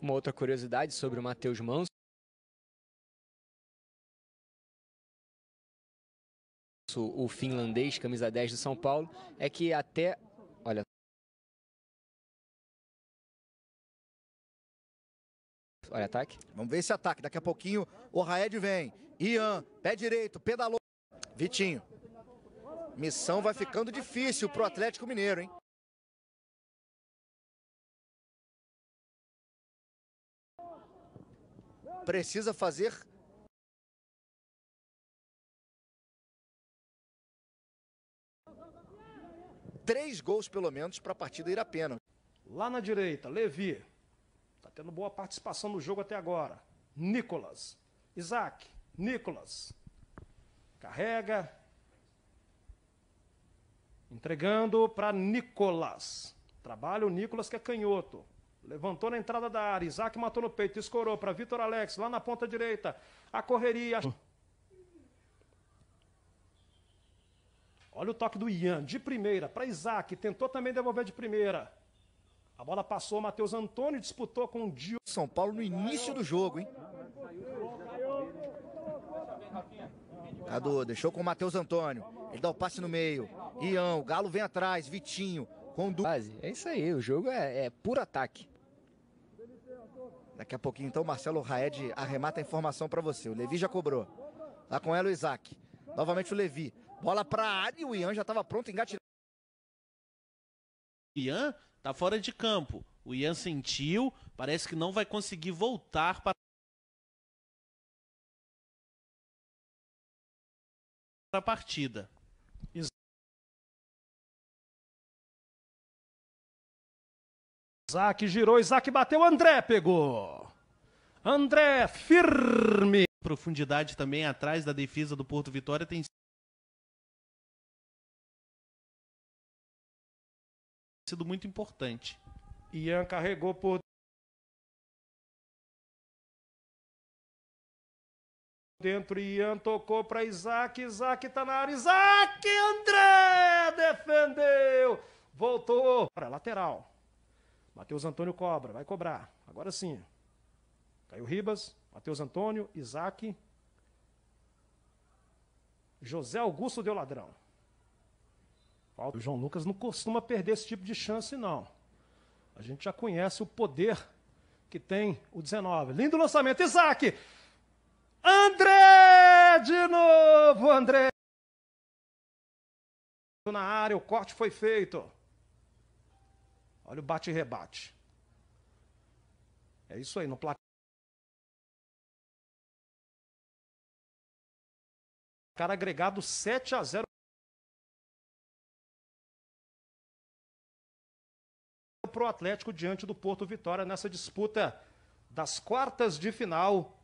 Uma outra curiosidade sobre o Matheus Manso o finlandês, camisa 10 do São Paulo, é que até. Olha. Olha, ataque. Vamos ver esse ataque. Daqui a pouquinho o Raed vem. Ian, pé direito, pedalou. Vitinho. Missão vai ficando difícil pro Atlético Mineiro, hein? precisa fazer três gols pelo menos para a partida ir a pênalti. Lá na direita, Levi. Está tendo boa participação no jogo até agora. Nicolas. Isaac. Nicolas. Carrega. Entregando para Nicolas. Trabalha o Nicolas que é canhoto. Levantou na entrada da área. Isaac matou no peito. Escorou para Vitor Alex, lá na ponta direita. A correria. Olha o toque do Ian, de primeira, para Isaac. Tentou também devolver de primeira. A bola passou, Matheus Antônio disputou com o Dio. São Paulo no início do jogo, hein? Cadu, deixou com o Matheus Antônio. Ele dá o passe no meio. Ian, o Galo vem atrás, Vitinho base, É isso aí, o jogo é, é puro ataque. Daqui a pouquinho, então, Marcelo Raed arremata a informação para você. O Levi já cobrou. Lá tá com ela o Isaac. Novamente o Levi. Bola para área e o Ian já estava pronto, engatilhado. Ian tá fora de campo. O Ian sentiu, parece que não vai conseguir voltar para a partida. Isaac girou, Isaac bateu, André pegou. André firme. Profundidade também atrás da defesa do Porto Vitória tem sido muito importante. Ian carregou por dentro. Ian tocou para Isaac. Isaac está na área. Isaac! André defendeu! Voltou para lateral. Matheus Antônio cobra, vai cobrar. Agora sim. Caio Ribas, Matheus Antônio, Isaac. José Augusto deu ladrão. O João Lucas não costuma perder esse tipo de chance, não. A gente já conhece o poder que tem o 19. Lindo lançamento, Isaac! André! De novo, André! Na área, o corte foi feito. Olha o bate e rebate. É isso aí, no placar. Cara agregado 7 a 0 para o Atlético diante do Porto Vitória nessa disputa das quartas de final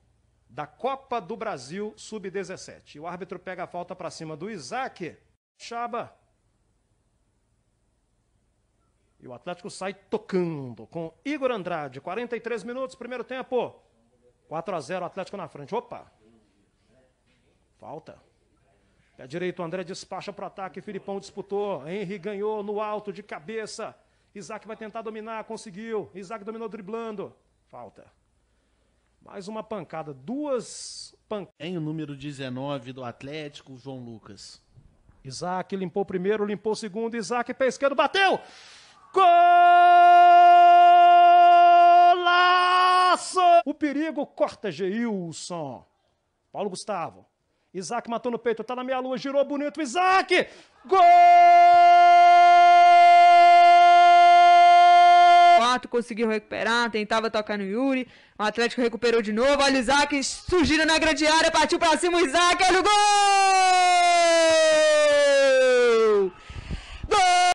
da Copa do Brasil Sub-17. O árbitro pega a falta para cima do Isaac. Chaba e o Atlético sai tocando com Igor Andrade, 43 minutos, primeiro tempo. 4 a 0 Atlético na frente. Opa! Falta. Pé direito, André despacha para o ataque. Filipão disputou. Henry ganhou no alto de cabeça. Isaac vai tentar dominar, conseguiu. Isaac dominou driblando. Falta. Mais uma pancada, duas pancadas. Em o número 19 do Atlético, João Lucas. Isaac limpou o primeiro, limpou o segundo. Isaac pé esquerdo, bateu! Golaço! O perigo corta Geilson. Paulo Gustavo. Isaac matou no peito, tá na meia lua, girou bonito. Isaac! Gol! Quatro conseguiu recuperar, tentava tocar no Yuri. O Atlético recuperou de novo. Olha o Isaac surgindo na grande área, partiu pra cima o Isaac, olha o gol!